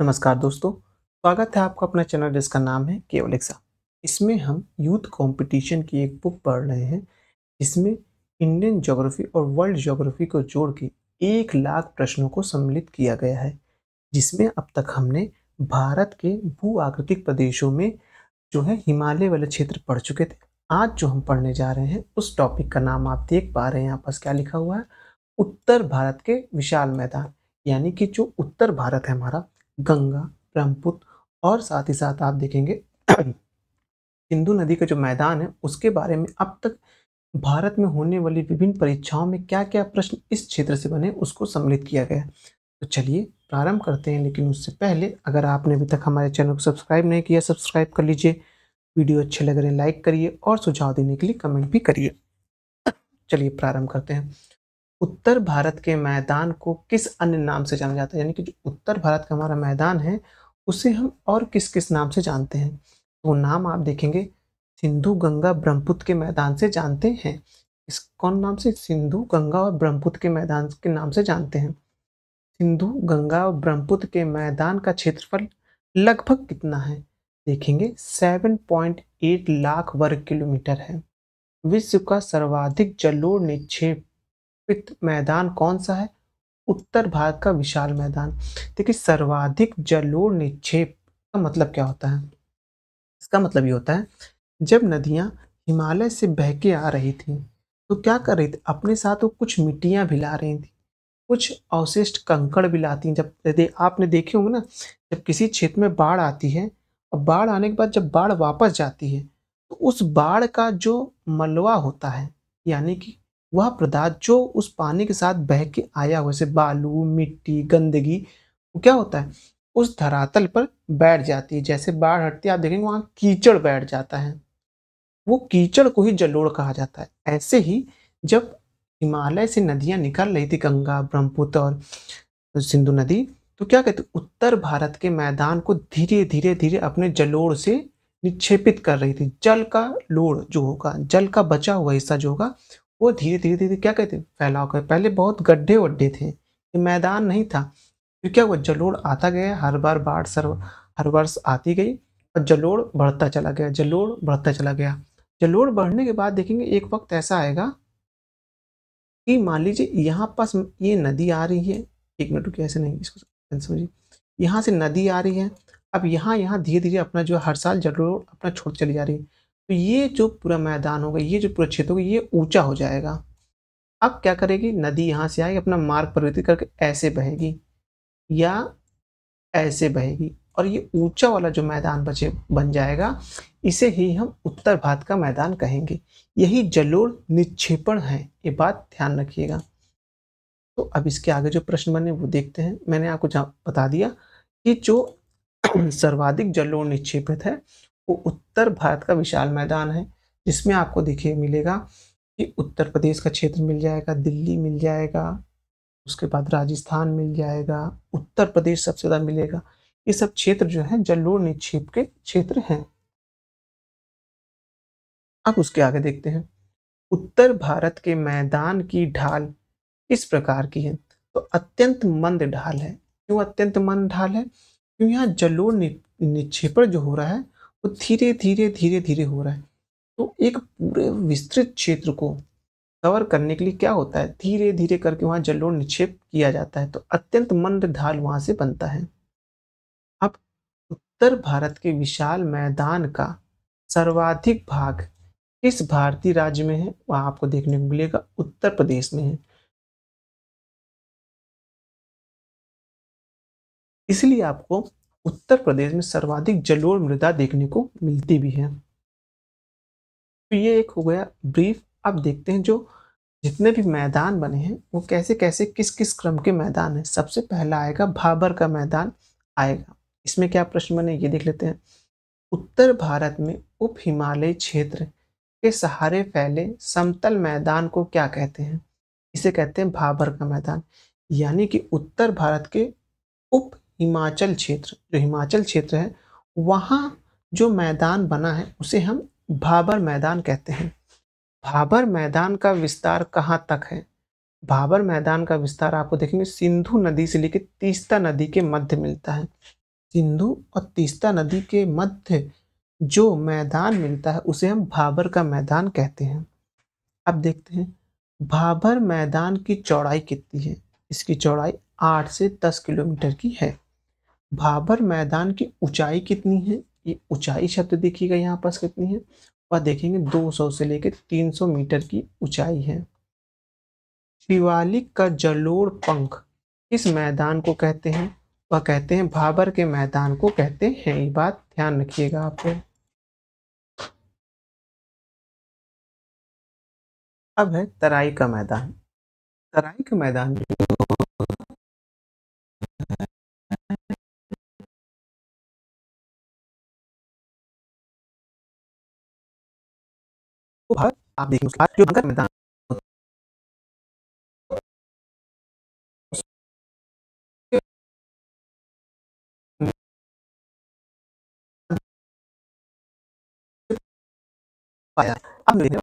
नमस्कार दोस्तों स्वागत है आपका अपना चैनल जिसका नाम है केवल एक्सा इसमें हम यूथ कंपटीशन की एक बुक पढ़ रहे हैं जिसमें इंडियन ज्योग्राफी और वर्ल्ड ज्योग्राफी को जोड़ के एक लाख प्रश्नों को सम्मिलित किया गया है जिसमें अब तक हमने भारत के भू आकृतिक प्रदेशों में जो है हिमालय वाले क्षेत्र पढ़ चुके थे आज जो हम पढ़ने जा रहे हैं उस टॉपिक का नाम आप देख पा रहे हैं यहाँ पास क्या लिखा हुआ है उत्तर भारत के विशाल मैदान यानी कि जो उत्तर भारत है हमारा गंगा ब्रह्मपुत्र और साथ ही साथ आप देखेंगे सिंधु नदी का जो मैदान है उसके बारे में अब तक भारत में होने वाली विभिन्न परीक्षाओं में क्या क्या प्रश्न इस क्षेत्र से बने उसको सम्मिलित किया गया तो चलिए प्रारंभ करते हैं लेकिन उससे पहले अगर आपने अभी तक हमारे चैनल को सब्सक्राइब नहीं किया सब्सक्राइब कर लीजिए वीडियो अच्छे लग रहे हैं लाइक करिए और सुझाव देने के लिए कमेंट भी करिए चलिए प्रारंभ करते हैं उत्तर भारत के मैदान को किस अन्य नाम से जाना जाता है यानी कि जो उत्तर भारत का हमारा मैदान है उसे हम और किस किस नाम से जानते हैं तो नाम आप देखेंगे सिंधु गंगा ब्रह्मपुत्र के मैदान से जानते हैं इस कौन नाम से सिंधु गंगा और ब्रह्मपुत्र के मैदान के नाम से जानते हैं सिंधु गंगा और ब्रह्मपुत्र के मैदान का क्षेत्रफल लगभग कितना है देखेंगे 7.8 लाख वर्ग किलोमीटर है विश्व का सर्वाधिक जलोढ़ निक्षेप विस्तृत मैदान कौन सा है उत्तर भारत का विशाल मैदान देखिए सर्वाधिक जलोर निक्षेप का मतलब क्या होता है इसका मतलब ये होता है जब नदियाँ हिमालय से बह के आ रही थी तो क्या कर रही थी अपने साथ वो कुछ मिट्टियाँ भी ला रही थी कुछ अवशिष्ट कंकड़ भी लाती जब दे, आपने देखे होंगे ना जब किसी क्षेत्र में बाढ़ आती है और बाढ़ आने के बाद जब बाढ़ वापस जाती है तो उस बाढ़ का जो मलवा होता है यानी कि वह पदार्थ जो उस पानी के साथ बह के आया हुआ जैसे बालू मिट्टी गंदगी वो क्या होता है उस धरातल पर बैठ जाती है जैसे बाढ़ हटती है आप देखेंगे वहाँ कीचड़ बैठ जाता है वो कीचड़ को ही जलोड़ कहा जाता है ऐसे ही जब हिमालय से नदियाँ निकल रही थी गंगा ब्रह्मपुत्र और सिंधु नदी तो क्या कहते उत्तर भारत के मैदान को धीरे धीरे धीरे अपने जलोड़ से निक्षेपित कर रही थी जल का लोड़ जो होगा जल का बचा हुआ हिस्सा जो होगा वो धीरे धीरे धीरे क्या कहते फैलाव कर पहले बहुत गड्ढे वड्ढे थे ये मैदान नहीं था फिर क्या हुआ जलोड़ आता गया हर बार बाढ़ सर हर वर्ष आती गई और जलोड़ बढ़ता चला गया जलोड़ बढ़ता चला गया जलोड़ बढ़ने के बाद देखेंगे एक वक्त ऐसा आएगा कि मान लीजिए यहाँ पास ये नदी आ रही है एक मिनट रुकी ऐसे नहीं इसको समझिए यहाँ से नदी आ रही है अब यहाँ यहाँ धीरे धीरे अपना जो हर साल जलोड़ अपना छोड़ चली जा रही है तो ये जो पूरा मैदान होगा ये जो पूरा क्षेत्र होगा ये ऊंचा हो जाएगा अब क्या करेगी नदी यहाँ से आएगी अपना मार्ग परिवर्तित करके ऐसे बहेगी या ऐसे बहेगी और ये ऊंचा वाला जो मैदान बचे बन जाएगा इसे ही हम उत्तर भारत का मैदान कहेंगे यही जलोड़ निक्षेपण है ये बात ध्यान रखिएगा तो अब इसके आगे जो प्रश्न बने वो देखते हैं मैंने आपको बता दिया कि जो सर्वाधिक जलोड़ निक्षेपित है वो उत्तर भारत का विशाल मैदान है जिसमें आपको देखिए मिलेगा कि उत्तर प्रदेश का क्षेत्र मिल जाएगा दिल्ली मिल जाएगा उसके बाद राजस्थान मिल जाएगा उत्तर प्रदेश सबसे ज़्यादा मिलेगा ये सब क्षेत्र जो है जलोर निक्षेप के क्षेत्र हैं अब उसके आगे देखते हैं उत्तर भारत के मैदान की ढाल किस प्रकार की है तो अत्यंत मंद ढाल है क्यों अत्यंत मंद ढाल है क्यों यहाँ जलोर निक्षेपण जो हो रहा है वो धीरे धीरे धीरे धीरे हो रहा है तो एक पूरे विस्तृत क्षेत्र को कवर करने के लिए क्या होता है धीरे धीरे करके वहाँ जलोढ़ निक्षेप किया जाता है तो अत्यंत मंद ढाल वहाँ से बनता है अब उत्तर भारत के विशाल मैदान का सर्वाधिक भाग किस भारतीय राज्य में है वह आपको देखने को मिलेगा उत्तर प्रदेश में है इसलिए आपको उत्तर प्रदेश में सर्वाधिक जलोढ़ मृदा देखने को मिलती भी है तो ये एक हो गया ब्रीफ अब देखते हैं जो जितने भी मैदान बने हैं वो कैसे कैसे किस किस क्रम के मैदान है सबसे पहला आएगा भाबर का मैदान आएगा इसमें क्या प्रश्न बने ये देख लेते हैं उत्तर भारत में उप हिमालय क्षेत्र के सहारे फैले समतल मैदान को क्या कहते हैं इसे कहते हैं भाबर का मैदान यानी कि उत्तर भारत के उप हिमाचल क्षेत्र जो हिमाचल क्षेत्र है वहाँ जो मैदान बना है उसे हम भाबर मैदान कहते हैं भाबर मैदान का विस्तार कहाँ तक है भाबर मैदान का विस्तार आपको देखेंगे सिंधु नदी से लेकर तीस्ता नदी के मध्य मिलता है सिंधु और तीस्ता नदी के मध्य जो मैदान मिलता है उसे हम भाबर का मैदान कहते हैं अब देखते हैं भाबर मैदान की चौड़ाई कितनी है इसकी चौड़ाई आठ से दस किलोमीटर की है भाबर मैदान की ऊंचाई कितनी है ये ऊंचाई शब्द देखिएगा यहाँ पास कितनी है वह देखेंगे 200 से लेकर 300 मीटर की ऊंचाई है शिवालिक का जलोड़ पंख किस मैदान को कहते हैं वह कहते हैं भाबर के मैदान को कहते हैं ये बात ध्यान रखिएगा आपको अब है तराई का मैदान तराई का मैदान भाग आप देखेंगे उसके बाद जो अंक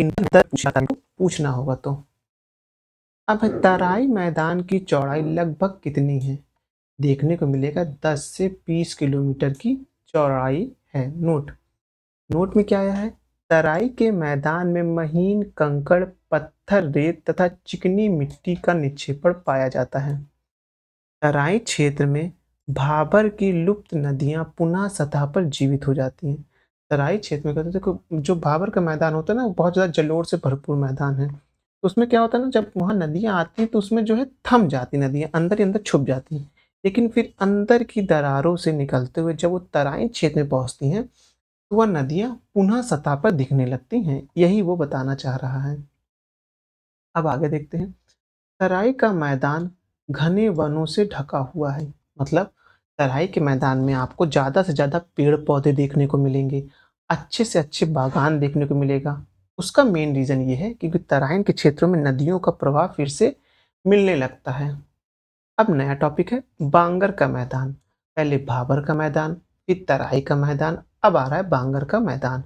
मैदान तो पूछना होगा तो अब तराई मैदान की चौड़ाई लगभग कितनी है देखने को मिलेगा 10 से 20 किलोमीटर की चौड़ाई है नोट नोट में क्या आया है तराई के मैदान में महीन कंकड़ पत्थर रेत तथा चिकनी मिट्टी का निक्षेपण पाया जाता है तराई क्षेत्र में भाबर की लुप्त नदियां पुनः सतह पर जीवित हो जाती हैं तराई क्षेत्र में कहते हैं जो भाबर का मैदान होता है ना बहुत ज़्यादा जलोर से भरपूर मैदान है तो उसमें क्या होता है ना जब वहाँ नदियाँ आती हैं तो उसमें जो है थम जाती नदियाँ अंदर ही अंदर छुप जाती हैं लेकिन फिर अंदर की दरारों से निकलते हुए जब वो तराइन क्षेत्र में पहुंचती हैं तो वह नदियाँ पुनः सतह पर दिखने लगती हैं यही वो बताना चाह रहा है अब आगे देखते हैं तराई का मैदान घने वनों से ढका हुआ है मतलब तराई के मैदान में आपको ज़्यादा से ज़्यादा पेड़ पौधे देखने को मिलेंगे अच्छे से अच्छे बागान देखने को मिलेगा उसका मेन रीज़न ये है क्योंकि तराइन के क्षेत्रों में नदियों का प्रवाह फिर से मिलने लगता है अब नया टॉपिक है बांगर का मैदान पहले भाबर का मैदान फिर तराई का मैदान अब आ रहा है बांगर का मैदान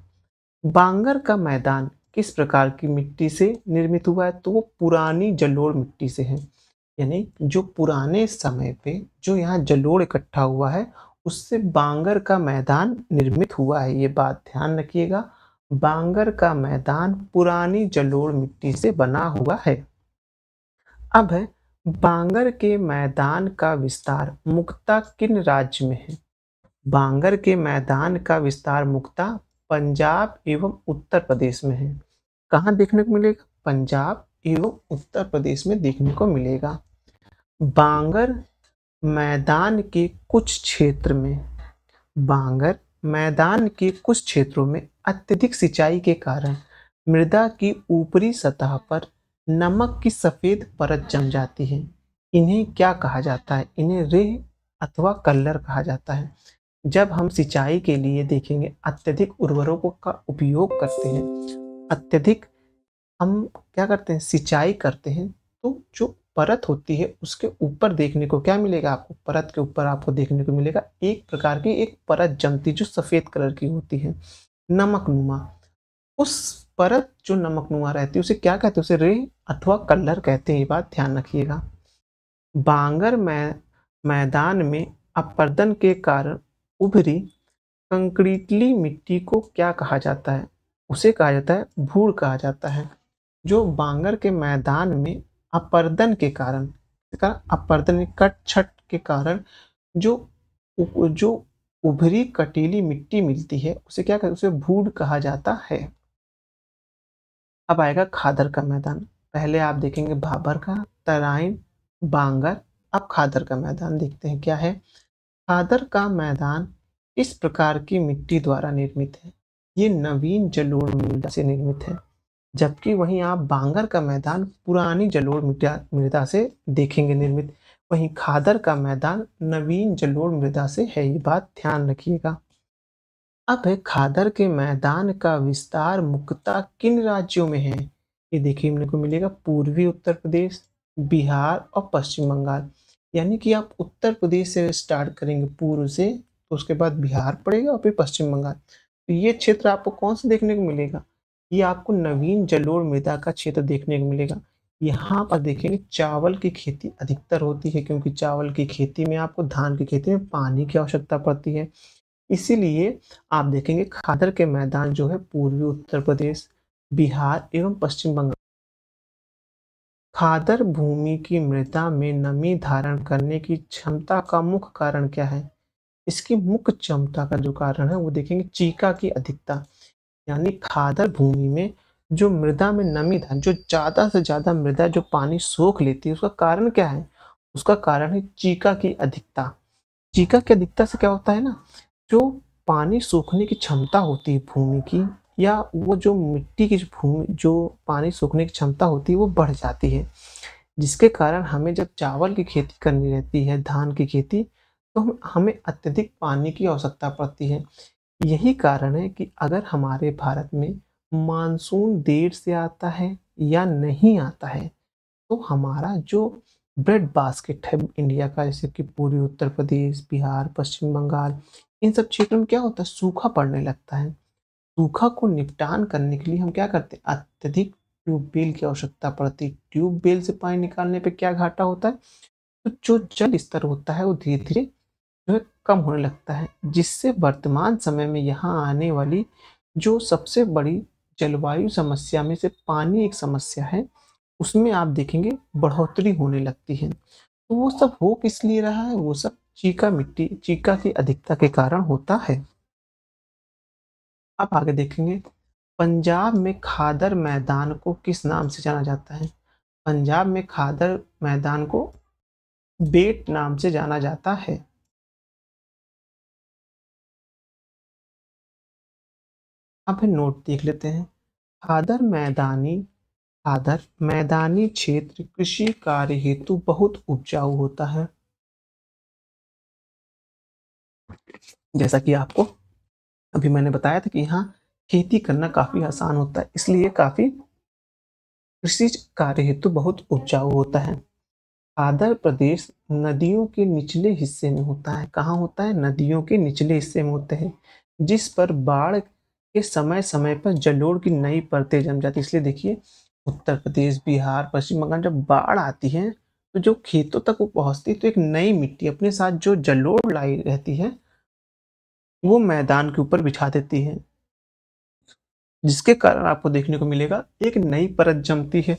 बांगर का मैदान किस प्रकार की मिट्टी से निर्मित हुआ है तो वो पुरानी जलोड़ मिट्टी से है यानी जो पुराने समय पे जो यहाँ जलोड़ इकट्ठा हुआ है उससे बांगर का मैदान निर्मित हुआ है ये बात ध्यान रखिएगा बांगर का मैदान पुरानी जलोड़ मिट्टी से बना हुआ है अब है बांगर के मैदान का विस्तार मुख्ता किन राज्य में है बांगर के मैदान का विस्तार मुख्ता पंजाब एवं उत्तर प्रदेश में है कहाँ देखने को मिलेगा पंजाब एवं उत्तर प्रदेश में देखने को मिलेगा बांगर मैदान के कुछ क्षेत्र में बांगर मैदान के कुछ क्षेत्रों में अत्यधिक सिंचाई के कारण मृदा की ऊपरी सतह पर नमक की सफ़ेद परत जम जाती है इन्हें क्या कहा जाता है इन्हें रेह अथवा कलर कहा जाता है जब हम सिंचाई के लिए देखेंगे अत्यधिक उर्वरकों का उपयोग करते हैं अत्यधिक हम क्या करते हैं सिंचाई करते हैं तो जो परत होती है उसके ऊपर देखने को क्या मिलेगा आपको परत के ऊपर आपको देखने को मिलेगा एक प्रकार की एक परत जमती जो सफ़ेद कलर की होती है नमक नुमा उस परत जो नमकनुमा रहती है उसे क्या कहते हैं उसे रे अथवा कलर कहते हैं ये बात ध्यान रखिएगा बांगर मै मैदान में अपर्दन के कारण उभरी कंक्रीटली मिट्टी को क्या कहा जाता है उसे कहा जाता है भूड़ कहा जाता है जो बांगर के मैदान में अपर्दन के कारण अपर्दन कट छट के कारण जो जो उभरी कटीली मिट्टी मिलती है उसे क्या कहते उसे भूड कहा जाता है अब आएगा खादर का मैदान पहले आप देखेंगे भाबर का तराइन बांगर अब खादर का मैदान देखते हैं क्या है खादर का मैदान इस प्रकार की मिट्टी द्वारा निर्मित है ये नवीन जलोड़ मृदा से निर्मित है जबकि वहीं आप बांगर का मैदान पुरानी जलोड़ मिट्टी मृदा से देखेंगे निर्मित वहीं खादर का मैदान नवीन जलोड़ मृदा से है ये बात ध्यान रखिएगा अब है खादर के मैदान का विस्तार मुख्ता किन राज्यों में है ये देखिए हमने को मिलेगा पूर्वी उत्तर प्रदेश बिहार और पश्चिम बंगाल यानी कि आप उत्तर प्रदेश से स्टार्ट करेंगे पूर्व से तो उसके बाद बिहार पड़ेगा और फिर पश्चिम बंगाल तो ये क्षेत्र आपको कौन सा देखने को मिलेगा ये आपको नवीन जलोड़ मृदा का क्षेत्र देखने को मिलेगा यहाँ पर देखेंगे चावल की खेती अधिकतर होती है क्योंकि चावल की खेती में आपको धान की खेती में पानी की आवश्यकता पड़ती है इसीलिए आप देखेंगे खादर के मैदान जो है पूर्वी उत्तर प्रदेश बिहार एवं पश्चिम बंगाल खादर भूमि की मृदा में नमी धारण करने की क्षमता का मुख्य कारण क्या है इसकी मुख्य क्षमता का जो कारण है वो देखेंगे चीका की अधिकता यानी खादर भूमि में जो मृदा में नमी धारण जो ज़्यादा से ज़्यादा मृदा जो पानी सोख लेती है उसका कारण क्या है उसका कारण है चीका की अधिकता चीका की अधिकता से क्या होता है ना जो पानी सूखने की क्षमता होती है भूमि की या वो जो मिट्टी की भूमि जो पानी सूखने की क्षमता होती है वो बढ़ जाती है जिसके कारण हमें जब चावल की खेती करनी रहती है धान की खेती तो हम हमें अत्यधिक पानी की आवश्यकता पड़ती है यही कारण है कि अगर हमारे भारत में मानसून देर से आता है या नहीं आता है तो हमारा जो ब्रेड बास्केट है इंडिया का जैसे कि पूरी उत्तर प्रदेश बिहार पश्चिम बंगाल इन सब क्षेत्रों में क्या होता है सूखा पड़ने लगता है सूखा को निपटान करने के लिए हम क्या करते हैं अत्यधिक ट्यूबवेल की आवश्यकता पड़ती है ट्यूबवेल से पानी निकालने पे क्या घाटा होता है तो जो जल स्तर होता है वो धीरे धीरे जो है कम होने लगता है जिससे वर्तमान समय में यहाँ आने वाली जो सबसे बड़ी जलवायु समस्या में से पानी एक समस्या है उसमें आप देखेंगे बढ़ोतरी होने लगती है तो वो सब हो किस लिए रहा है वो सब चीका मिट्टी चीका की अधिकता के कारण होता है आप आगे देखेंगे पंजाब में खादर मैदान को किस नाम से जाना जाता है पंजाब में खादर मैदान को बेट नाम से जाना जाता है अब नोट देख लेते हैं खादर मैदानी खादर मैदानी क्षेत्र कृषि कार्य हेतु बहुत उपजाऊ होता है जैसा कि आपको अभी मैंने बताया था कि यहाँ खेती करना काफ़ी आसान होता है इसलिए काफ़ी कृषि कार्य हेतु बहुत उपजाऊ होता है आदर प्रदेश नदियों के निचले हिस्से में होता है कहाँ होता है नदियों के निचले हिस्से में होते हैं जिस पर बाढ़ के समय समय पर जलोड़ की नई परतें जम जाती है इसलिए देखिए उत्तर प्रदेश बिहार पश्चिम बंगाल जब बाढ़ आती है तो जो खेतों तक वो पहुंचती तो एक नई मिट्टी अपने साथ जो जलोड़ लाई रहती है वो मैदान के ऊपर बिछा देती है जिसके कारण आपको देखने को मिलेगा एक नई परत जमती है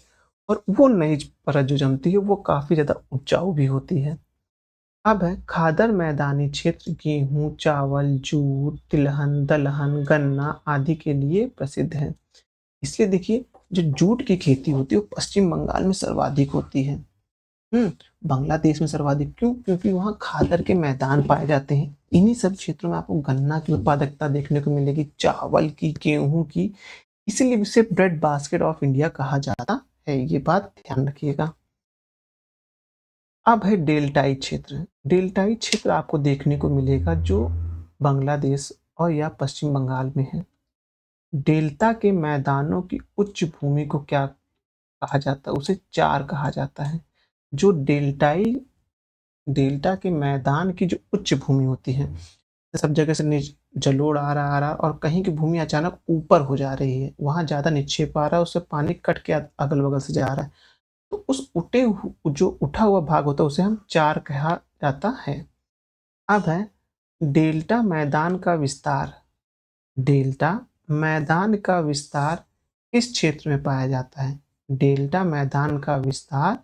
और वो नई परत जो जमती है वो काफ़ी ज़्यादा उपजाऊ भी होती है अब है खादर मैदानी क्षेत्र गेहूँ चावल जूट तिलहन दलहन गन्ना आदि के लिए प्रसिद्ध है इसलिए देखिए जो जूट की खेती होती है वो पश्चिम बंगाल में सर्वाधिक होती है हम्म, बांग्लादेश में सर्वाधिक क्यों क्योंकि वहाँ खादर के मैदान पाए जाते हैं इन्हीं सब क्षेत्रों में आपको गन्ना की उत्पादकता देखने को मिलेगी चावल की गेहूं की इसीलिए इसे ब्रेड बास्केट ऑफ इंडिया कहा जाता है ये बात ध्यान रखिएगा अब है डेल्टाई क्षेत्र डेल्टाई क्षेत्र आपको देखने को मिलेगा जो बांग्लादेश और या पश्चिम बंगाल में है डेल्टा के मैदानों की उच्च भूमि को क्या कहा जाता है उसे चार कहा जाता है जो डेल्टाई डेल्टा के मैदान की जो उच्च भूमि होती है सब जगह से जलोड़ आ रहा आ रहा और कहीं की भूमि अचानक ऊपर हो जा रही है वहाँ ज़्यादा निक्षेप आ रहा है उससे पानी कट के अगल बगल से जा रहा है तो उस उठे जो उठा हुआ भाग होता है उसे हम चार कहा जाता है अब है डेल्टा मैदान का विस्तार डेल्टा मैदान का विस्तार किस क्षेत्र में पाया जाता है डेल्टा मैदान का विस्तार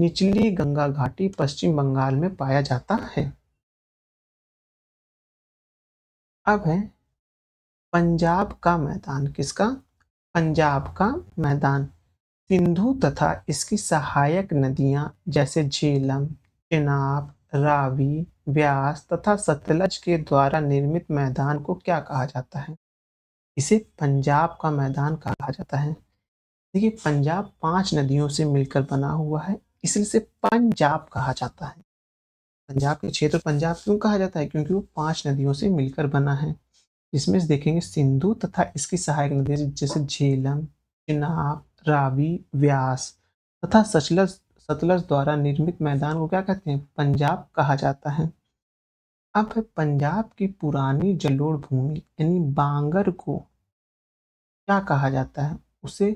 निचली गंगा घाटी पश्चिम बंगाल में पाया जाता है अब है पंजाब का मैदान किसका पंजाब का मैदान सिंधु तथा इसकी सहायक नदियां जैसे झेलम चिनाब रावी व्यास तथा सतलज के द्वारा निर्मित मैदान को क्या कहा जाता है इसे पंजाब का मैदान कहा जाता है देखिए पंजाब पांच नदियों से मिलकर बना हुआ है इसलिए इसे पंजाब कहा जाता है पंजाब के क्षेत्र पंजाब क्यों कहा जाता है क्योंकि वो पांच नदियों से मिलकर बना है जिसमें से देखेंगे सिंधु तथा इसकी सहायक नदियां जैसे झेलम चिनाब रावी व्यास तथा सचलज सतलज द्वारा निर्मित मैदान को क्या कहते हैं पंजाब कहा जाता है अब पंजाब की पुरानी जलोढ़ भूमि यानी बांगर को क्या कहा जाता है उसे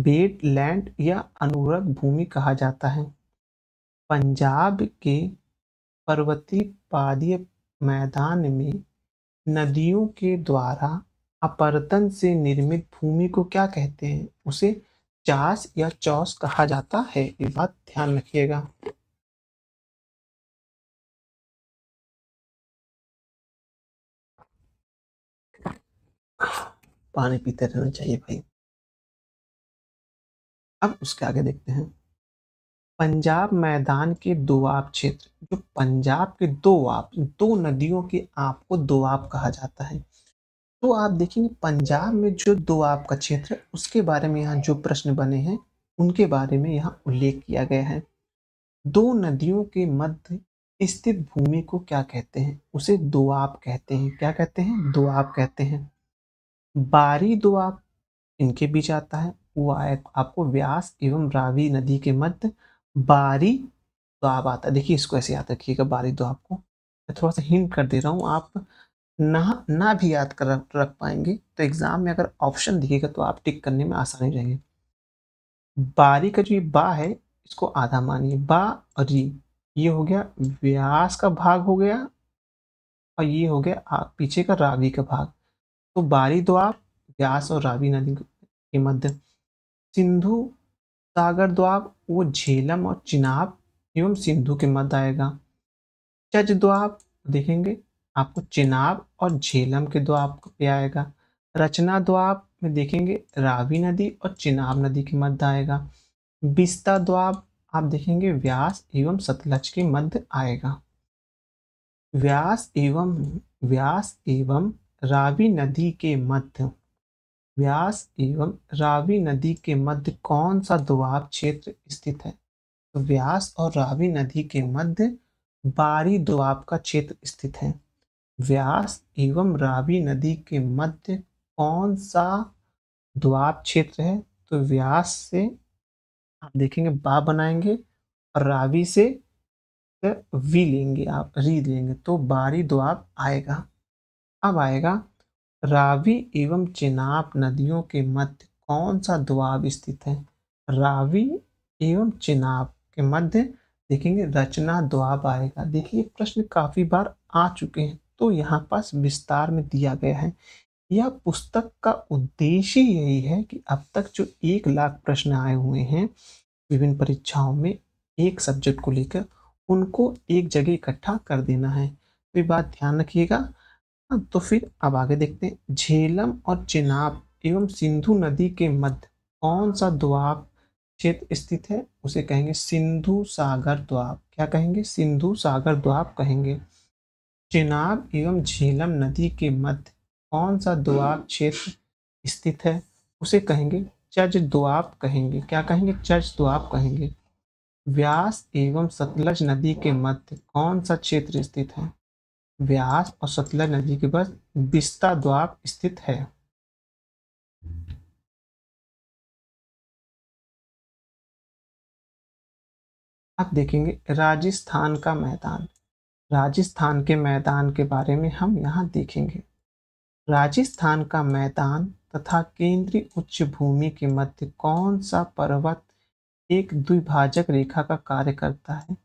बेट लैंड या अनुरग भूमि कहा जाता है पंजाब के पर्वतीय पादीय मैदान में नदियों के द्वारा अपरतन से निर्मित भूमि को क्या कहते हैं उसे चास या चौस कहा जाता है ये बात ध्यान रखिएगा पानी पीते रहना चाहिए भाई अब उसके आगे देखते हैं पंजाब मैदान के दोआब क्षेत्र जो पंजाब के दोआब दो नदियों के आप को दोआब कहा जाता है तो आप देखेंगे पंजाब में जो दोआब का क्षेत्र है उसके बारे में यहाँ जो प्रश्न बने हैं उनके बारे में यहाँ उल्लेख किया गया है दो नदियों के मध्य स्थित भूमि को क्या कहते हैं उसे दोआब कहते हैं क्या कहते हैं दोआब कहते हैं बारी दोआब इनके बीच आता है हुआ है आपको व्यास एवं रावी नदी के मध्य बारी दुआब आता है देखिए इसको ऐसे याद रखिएगा बारी दुआब को मैं थोड़ा सा हिंट कर दे रहा हूँ आप ना ना भी याद कर रख पाएंगे तो एग्ज़ाम में अगर ऑप्शन दिखेगा तो आप टिक करने में आसानी रहेगी बारी का जो ये बा है इसको आधा मानिए बा और ये ये हो गया व्यास का भाग हो गया और ये हो गया आ, पीछे का रावी का भाग तो बारी दुआब व्यास और रावी नदी के मध्य सिंधु सागर द्वाब वो झेलम और चिनाब एवं सिंधु के मध्य आएगा चज द्वाब देखेंगे आपको चिनाब और झेलम के द्वाब पे आएगा रचना द्वाब में देखेंगे रावी नदी और चिनाब नदी के मध्य आएगा बिस्ता द्वाब आप देखेंगे व्यास एवं सतलज के मध्य आएगा व्यास एवं व्यास एवं रावी नदी के मध्य व्यास एवं रावी नदी के मध्य कौन सा दुआब क्षेत्र स्थित है तो व्यास और रावी नदी के मध्य बारी दुआब का क्षेत्र स्थित है व्यास एवं रावी नदी के मध्य कौन सा दुआब क्षेत्र है तो व्यास से आप देखेंगे बा बनाएंगे और रावी से वी लेंगे आप री लेंगे तो बारी द्वाब आएगा अब आएगा रावी एवं चिनाब नदियों के मध्य कौन सा द्वाब स्थित है रावी एवं चिनाब के मध्य देखेंगे रचना द्वाब आएगा देखिए प्रश्न काफी बार आ चुके हैं तो यहाँ पास विस्तार में दिया गया है यह पुस्तक का उद्देश्य यही है कि अब तक जो एक लाख प्रश्न आए हुए हैं विभिन्न परीक्षाओं में एक सब्जेक्ट को लेकर उनको एक जगह इकट्ठा कर देना है तो ये बात ध्यान रखिएगा हाँ, तो फिर अब आगे देखते हैं झेलम और चेनाब एवं सिंधु नदी के मध्य कौन सा द्वाब क्षेत्र स्थित है उसे कहेंगे सिंधु सागर द्वाब क्या कहेंगे सिंधु सागर द्वाब कहेंगे चेनाब एवं झेलम नदी के मध्य कौन सा द्वाब क्षेत्र स्थित है उसे कहेंगे चज द्वाब कहेंगे क्या कहेंगे चज द्वाब कहेंगे व्यास एवं सतलज नदी के मध्य कौन सा क्षेत्र स्थित है व्यास और सतलज नदी के पास बिस्ता द्वाब स्थित है आप देखेंगे राजस्थान का मैदान राजस्थान के मैदान के बारे में हम यहाँ देखेंगे राजस्थान का मैदान तथा केंद्रीय उच्च भूमि के मध्य कौन सा पर्वत एक द्विभाजक रेखा का कार्य करता है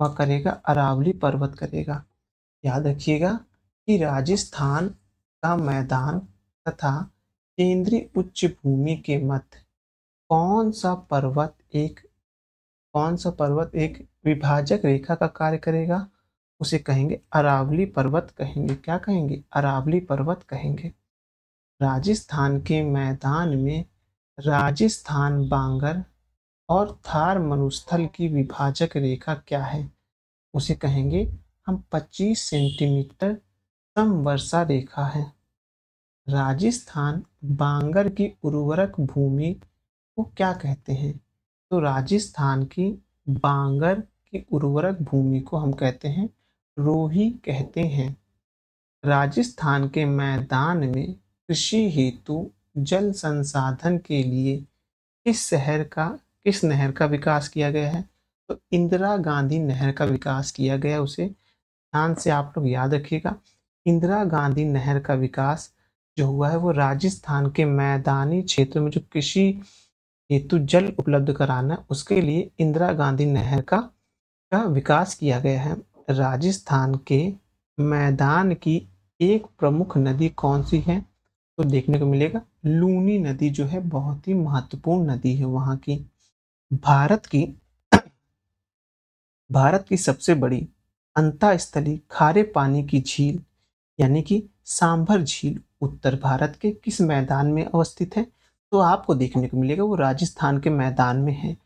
वह करेगा अरावली पर्वत करेगा याद रखिएगा कि राजस्थान का मैदान तथा केंद्रीय उच्च भूमि के मध्य कौन सा पर्वत एक कौन सा पर्वत एक विभाजक रेखा का कार्य करेगा उसे कहेंगे अरावली पर्वत कहेंगे क्या कहेंगे अरावली पर्वत कहेंगे राजस्थान के मैदान में राजस्थान बांगर और थार मरुस्थल की विभाजक रेखा क्या है उसे कहेंगे हम 25 सेंटीमीटर वर्षा रेखा है राजस्थान बांगर की उर्वरक भूमि को क्या कहते हैं तो राजस्थान की बांगर की उर्वरक भूमि को हम कहते हैं रोही कहते हैं राजस्थान के मैदान में कृषि हेतु जल संसाधन के लिए किस शहर का किस नहर का विकास किया गया है तो इंदिरा गांधी नहर का विकास किया गया उसे ध्यान से आप लोग याद रखिएगा इंदिरा गांधी नहर का विकास जो हुआ है वो राजस्थान के मैदानी क्षेत्र में जो कृषि हेतु जल उपलब्ध कराना है उसके लिए इंदिरा गांधी नहर का का विकास किया गया है राजस्थान के मैदान की एक प्रमुख नदी कौन सी है तो देखने को मिलेगा लूनी नदी जो है बहुत ही महत्वपूर्ण नदी है वहाँ की भारत की भारत की सबसे बड़ी अंतास्थली खारे पानी की झील यानी कि सांभर झील उत्तर भारत के किस मैदान में अवस्थित है तो आपको देखने को मिलेगा वो राजस्थान के मैदान में है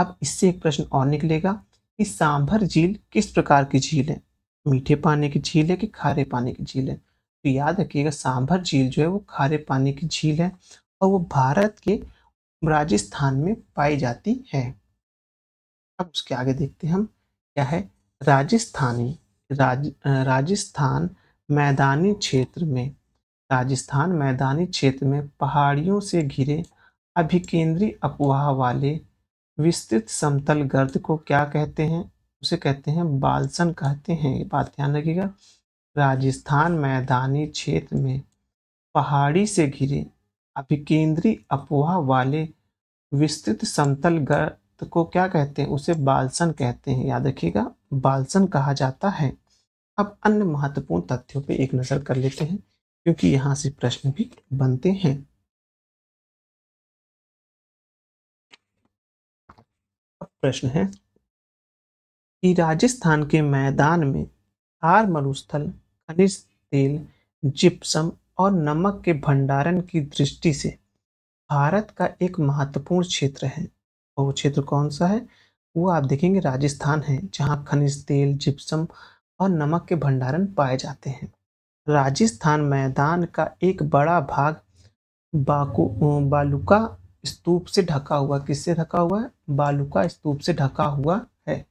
अब इससे एक प्रश्न और निकलेगा कि सांभर झील किस प्रकार की झील है मीठे पानी की झील है कि खारे पानी की झील है तो याद रखिएगा सांभर झील जो है वो खारे पानी की झील है और वो भारत के राजस्थान में पाई जाती है अब उसके आगे देखते हैं हम क्या है राजस्थानी राज राजस्थान मैदानी क्षेत्र में राजस्थान मैदानी क्षेत्र में पहाड़ियों से घिरे अभिकेंद्रीय अपवाह वाले विस्तृत समतल गर्द को क्या कहते हैं उसे कहते हैं बालसन कहते हैं ये बात ध्यान रखिएगा राजस्थान मैदानी क्षेत्र में पहाड़ी से घिरे अभिकेंद्रीय अपवाह वाले विस्तृत समतल तो को क्या कहते हैं उसे बालसन कहते हैं याद रखिएगा बालसन कहा जाता है अब अन्य महत्वपूर्ण तथ्यों पे एक नज़र कर लेते हैं क्योंकि यहाँ से प्रश्न भी बनते हैं प्रश्न है कि राजस्थान के मैदान में थार मरुस्थल खनिज तेल जिप्सम और नमक के भंडारण की दृष्टि से भारत का एक महत्वपूर्ण क्षेत्र है और वो क्षेत्र कौन सा है वो आप देखेंगे राजस्थान है जहाँ खनिज तेल जिप्सम और नमक के भंडारण पाए जाते हैं राजस्थान मैदान का एक बड़ा भाग बाकू बालुका स्तूप से ढका हुआ किससे ढका हुआ है बालुका स्तूप से ढका हुआ है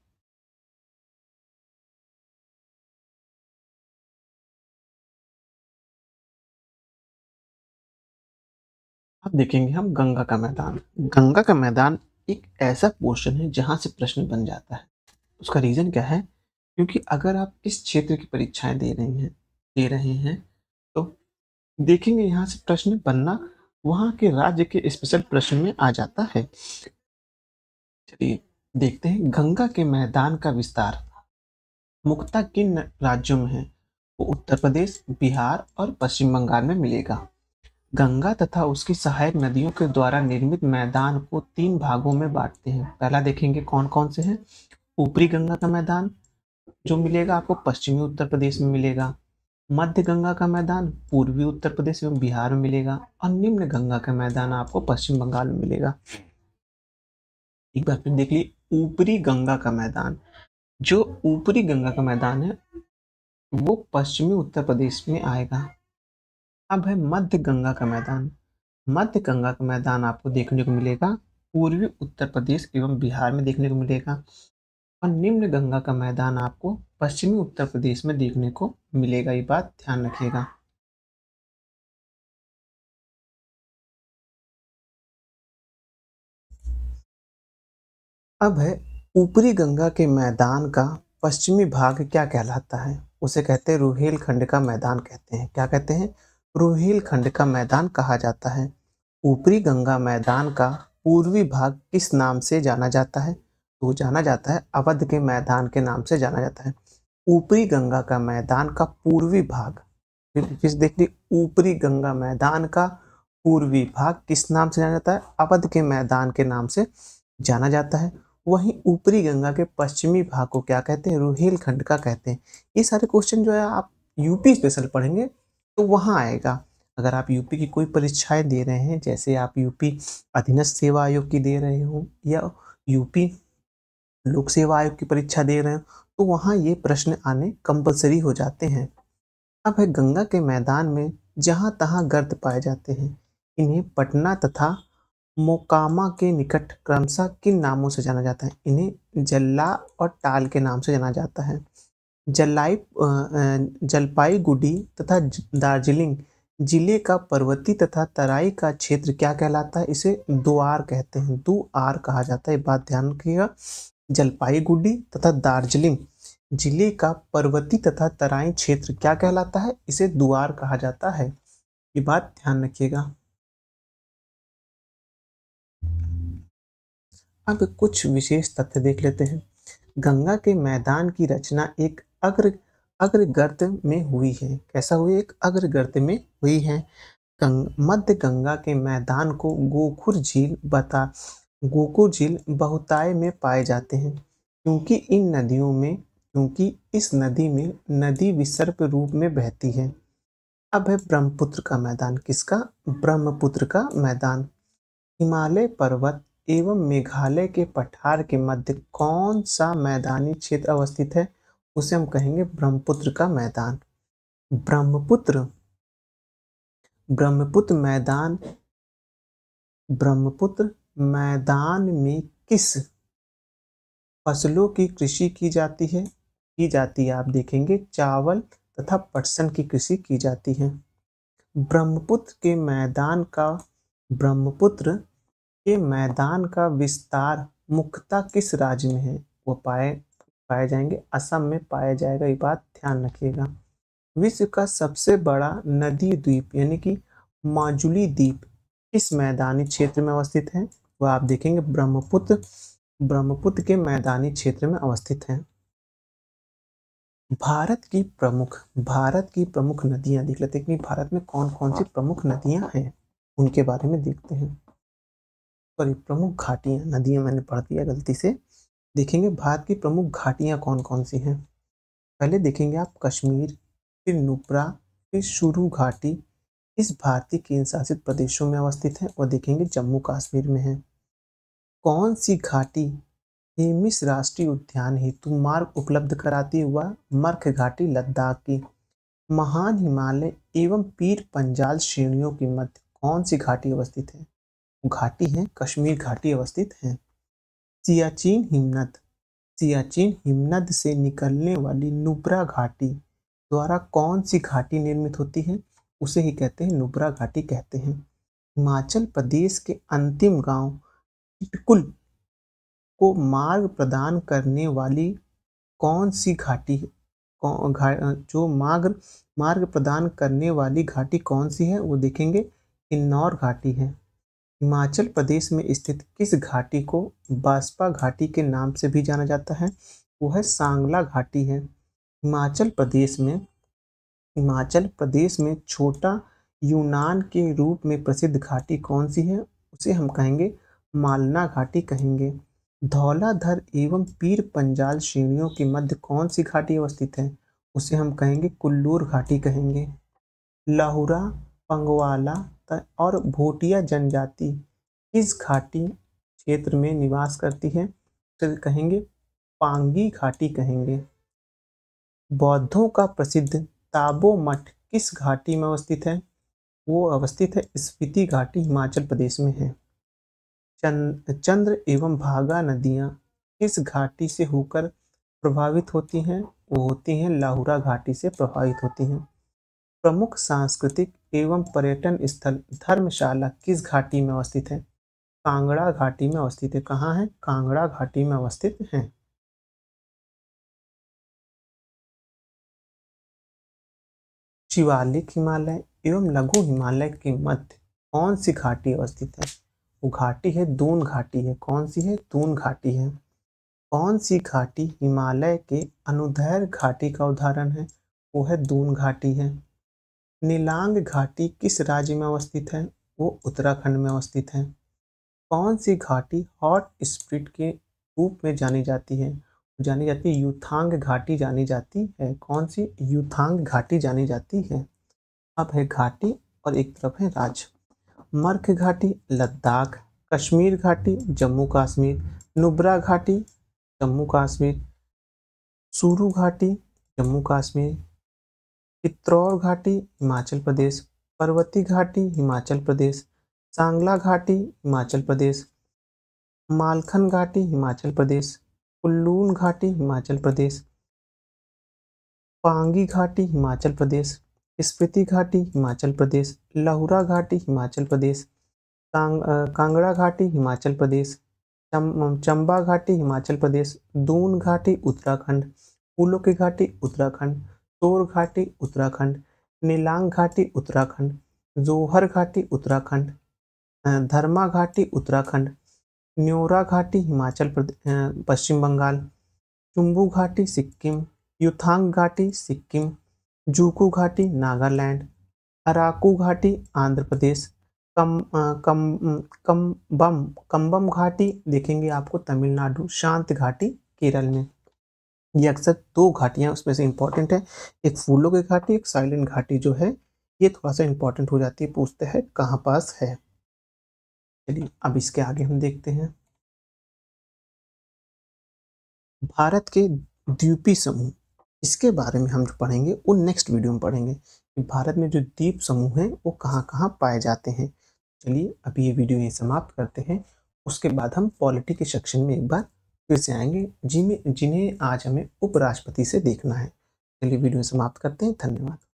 अब देखेंगे हम गंगा का मैदान गंगा का मैदान एक ऐसा पोर्शन है जहाँ से प्रश्न बन जाता है उसका रीज़न क्या है क्योंकि अगर आप इस क्षेत्र की परीक्षाएं दे रहे हैं दे रहे हैं तो देखेंगे यहाँ से प्रश्न बनना वहाँ के राज्य के स्पेशल प्रश्न में आ जाता है चलिए देखते हैं गंगा के मैदान का विस्तार मुक्ता किन राज्यों में है वो उत्तर प्रदेश बिहार और पश्चिम बंगाल में मिलेगा गंगा तथा उसकी सहायक नदियों के द्वारा निर्मित मैदान को तीन भागों में बांटते हैं पहला देखेंगे कौन कौन से हैं ऊपरी गंगा का मैदान जो मिलेगा आपको पश्चिमी उत्तर प्रदेश में मिलेगा मध्य गंगा का मैदान पूर्वी उत्तर प्रदेश एवं बिहार में मिलेगा और निम्न गंगा का मैदान आपको पश्चिम बंगाल में मिलेगा एक बार फिर देख लीजिए ऊपरी गंगा का मैदान जो ऊपरी गंगा का मैदान है वो पश्चिमी उत्तर प्रदेश में आएगा अब है मध्य गंगा का मैदान मध्य गंगा का मैदान आपको देखने को मिलेगा पूर्वी उत्तर प्रदेश एवं बिहार में देखने को मिलेगा और निम्न गंगा का मैदान आपको पश्चिमी उत्तर प्रदेश में देखने को मिलेगा ये बात ध्यान रखिएगा अब है ऊपरी गंगा के मैदान का पश्चिमी भाग क्या कहलाता है उसे कहते हैं रुहेलखंड का मैदान कहते हैं क्या कहते हैं रोहिलखंड का मैदान कहा जाता है ऊपरी गंगा मैदान का पूर्वी भाग किस नाम से जाना जाता है तो जाना जाता है अवध के मैदान के नाम से जाना जाता है ऊपरी गंगा का मैदान का पूर्वी भाग फिर देख ली ऊपरी गंगा मैदान का पूर्वी भाग किस नाम से जाना जाता है अवध के मैदान के नाम से जाना जाता है वहीं ऊपरी गंगा के पश्चिमी भाग को क्या कहते हैं रोहिलखंड का कहते हैं ये सारे क्वेश्चन जो है आप यूपी स्पेशल पढ़ेंगे तो वहाँ आएगा अगर आप यूपी की कोई परीक्षाएं दे रहे हैं जैसे आप यूपी अधीनस्थ सेवा आयोग की दे रहे हो या यूपी लोक सेवा आयोग की परीक्षा दे रहे हो तो वहाँ ये प्रश्न आने कंपलसरी हो जाते हैं अब है गंगा के मैदान में जहाँ तहाँ गर्द पाए जाते हैं इन्हें पटना तथा मोकामा के निकट क्रमशः किन नामों से जाना जाता है इन्हें जल्ला और टाल के नाम से जाना जाता है जलाई जलपाईगुड़ी तथा दार्जिलिंग जिले का पर्वती तथा तराई का क्षेत्र क्या कहलाता है इसे दुआर कहते हैं दुआर कहा जाता है बात ध्यान रखिएगा जलपाईगुड़ी तथा दार्जिलिंग जिले का पर्वती तथा तराई क्षेत्र क्या कहलाता है इसे दुआर कहा जाता है ये बात ध्यान रखिएगा अब कुछ विशेष तथ्य देख लेते हैं गंगा के मैदान की रचना एक अग्र अग्रगर्त में हुई है कैसा हुई एक अग्रगर्त में हुई है गंग, मध्य गंगा के मैदान को गोखुर झील बता गोकुर झील बहुताय में पाए जाते हैं क्योंकि इन नदियों में क्योंकि इस नदी में नदी विसर्प रूप में बहती है अब है ब्रह्मपुत्र का मैदान किसका ब्रह्मपुत्र का मैदान हिमालय पर्वत एवं मेघालय के पठार के मध्य कौन सा मैदानी क्षेत्र अवस्थित है उसे हम कहेंगे ब्रह्मपुत्र का मैदान ब्रह्मपुत्र ब्रह्मपुत्र मैदान ब्रह्मपुत्र मैदान में किस फसलों की कृषि की जाती है की जाती है आप देखेंगे चावल तथा पटसन की कृषि की जाती है ब्रह्मपुत्र के मैदान का ब्रह्मपुत्र के मैदान का विस्तार मुख्यतः किस राज्य में है वो पाए पाए जाएंगे असम में पाया जाएगा ये बात ध्यान रखिएगा विश्व का सबसे बड़ा नदी द्वीप यानी कि माजुली द्वीप किस मैदानी क्षेत्र में अवस्थित है वह आप देखेंगे ब्रह्मपुत्र ब्रह्मपुत्र के मैदानी क्षेत्र में अवस्थित है भारत की प्रमुख भारत की प्रमुख नदियां देख लेते हैं कि भारत में कौन कौन सी प्रमुख नदियां हैं उनके बारे में देखते हैं सॉरी प्रमुख घाटियां नदियां मैंने पढ़ दिया गलती से देखेंगे भारत की प्रमुख घाटियाँ कौन कौन सी हैं पहले देखेंगे आप कश्मीर फिर नुपरा फिर शुरू घाटी इस भारतीय केंद्र शासित प्रदेशों में अवस्थित है और देखेंगे जम्मू कश्मीर में है कौन सी घाटी हेमिस राष्ट्रीय उद्यान हेतु मार्ग उपलब्ध कराती हुआ मर्ख घाटी लद्दाख की महान हिमालय एवं पीर पंजाल श्रेणियों के मध्य कौन सी घाटी अवस्थित है घाटी है कश्मीर घाटी अवस्थित है सियाचिन हिमनद सियाचिन हिमनद से निकलने वाली नुब्रा घाटी द्वारा कौन सी घाटी निर्मित होती है उसे ही कहते हैं नुब्रा घाटी कहते हैं हिमाचल प्रदेश के अंतिम गांव इटकुल को मार्ग प्रदान करने वाली कौन सी घाटी जो मार्ग मार्ग प्रदान करने वाली घाटी कौन सी है वो देखेंगे किन्नौर घाटी है हिमाचल प्रदेश में स्थित किस घाटी को बासपा घाटी के नाम से भी जाना जाता है वो है सांगला घाटी है हिमाचल प्रदेश में हिमाचल प्रदेश में छोटा यूनान के रूप में प्रसिद्ध घाटी कौन सी है उसे हम कहेंगे मालना घाटी कहेंगे धौलाधर एवं पीर पंजाल श्रेणियों के मध्य कौन सी घाटी अवस्थित है उसे हम कहेंगे कुल्लूर घाटी कहेंगे लाहौरा पंगवाला सकता है और भोटिया जनजाति इस घाटी क्षेत्र में निवास करती है उसे कहेंगे पांगी घाटी कहेंगे बौद्धों का प्रसिद्ध ताबो मठ किस घाटी में अवस्थित है वो अवस्थित है स्पीति घाटी हिमाचल प्रदेश में है चंद चंद्र एवं भागा नदियाँ किस घाटी से होकर प्रभावित होती हैं वो होती हैं लाहौरा घाटी से प्रभावित होती हैं प्रमुख सांस्कृतिक एवं पर्यटन स्थल धर्मशाला किस घाटी में अवस्थित है कांगड़ा घाटी में अवस्थित है कहाँ है कांगड़ा घाटी में अवस्थित है शिवालिक हिमालय एवं लघु हिमालय के मध्य कौन सी घाटी अवस्थित है वो घाटी है दून घाटी है कौन सी है दून घाटी है कौन सी घाटी हिमालय के अनुधैर घाटी का उदाहरण है वो है दून घाटी है नीलांग घाटी किस राज्य में अवस्थित है वो उत्तराखंड में अवस्थित है कौन सी घाटी हॉट स्प्रिट के रूप में जानी जाती है जानी जाती है यूथांग घाटी जानी जाती है कौन सी यूथांग घाटी जानी जाती है अब है घाटी और एक तरफ है राज्य मर्ख घाटी लद्दाख कश्मीर घाटी जम्मू कश्मीर नुब्रा घाटी जम्मू कश्मीर सूरू घाटी जम्मू कश्मीर पित्रौर घाटी हिमाचल प्रदेश पर्वती घाटी हिमाचल प्रदेश सांगला घाटी हिमाचल प्रदेश मालखन घाटी हिमाचल प्रदेश कुल्लून घाटी हिमाचल प्रदेश पांगी घाटी हिमाचल प्रदेश स्पीति घाटी हिमाचल प्रदेश लाहौरा घाटी हिमाचल प्रदेश कांग कांगड़ा घाटी हिमाचल प्रदेश चंबा घाटी हिमाचल प्रदेश दून घाटी उत्तराखंड फूलों की घाटी उत्तराखंड चोर घाटी उत्तराखंड नीलांग घाटी उत्तराखंड जोहर घाटी उत्तराखंड धर्मा घाटी उत्तराखंड न्योरा घाटी हिमाचल प्रदेश पश्चिम बंगाल चुम्बू घाटी सिक्किम युथांग घाटी सिक्किम जूकू घाटी नागालैंड अराकू घाटी आंध्र प्रदेश कम कम कम्बम कम्बम घाटी देखेंगे आपको तमिलनाडु शांत घाटी केरल में ये अक्सर दो घाटियाँ उसमें से इम्पॉर्टेंट है एक फूलों की घाटी एक साइलेंट घाटी जो है ये थोड़ा सा इम्पॉर्टेंट हो जाती है पूछते हैं कहाँ पास है चलिए अब इसके आगे हम देखते हैं भारत के द्वीपी समूह इसके बारे में हम जो पढ़ेंगे वो नेक्स्ट वीडियो में पढ़ेंगे कि भारत में जो द्वीप समूह हैं वो कहाँ कहाँ पाए जाते हैं चलिए अभी ये वीडियो ये समाप्त करते हैं उसके बाद हम पॉलिटी के सेक्शन में एक बार फिर से आएंगे जिन्हें जिन्हें आज हमें उपराष्ट्रपति से देखना है चलिए वीडियो समाप्त करते हैं धन्यवाद